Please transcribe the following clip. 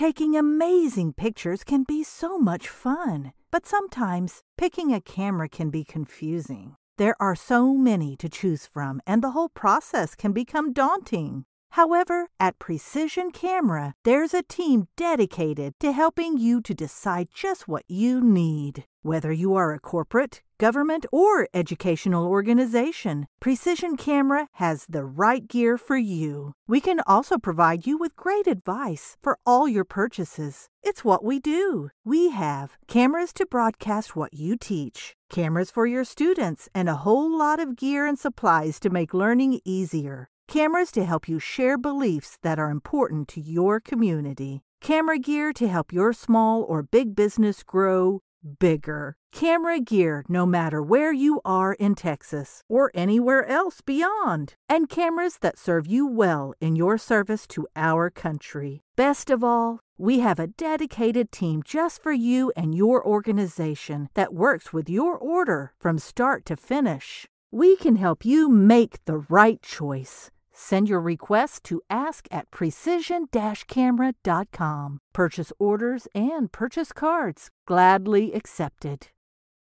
Taking amazing pictures can be so much fun, but sometimes picking a camera can be confusing. There are so many to choose from, and the whole process can become daunting. However, at Precision Camera, there's a team dedicated to helping you to decide just what you need. Whether you are a corporate, government, or educational organization, Precision Camera has the right gear for you. We can also provide you with great advice for all your purchases. It's what we do. We have cameras to broadcast what you teach, cameras for your students, and a whole lot of gear and supplies to make learning easier cameras to help you share beliefs that are important to your community, camera gear to help your small or big business grow bigger. Camera gear no matter where you are in Texas or anywhere else beyond, and cameras that serve you well in your service to our country. Best of all, we have a dedicated team just for you and your organization that works with your order from start to finish. We can help you make the right choice Send your request to ask at precision camera.com. Purchase orders and purchase cards gladly accepted.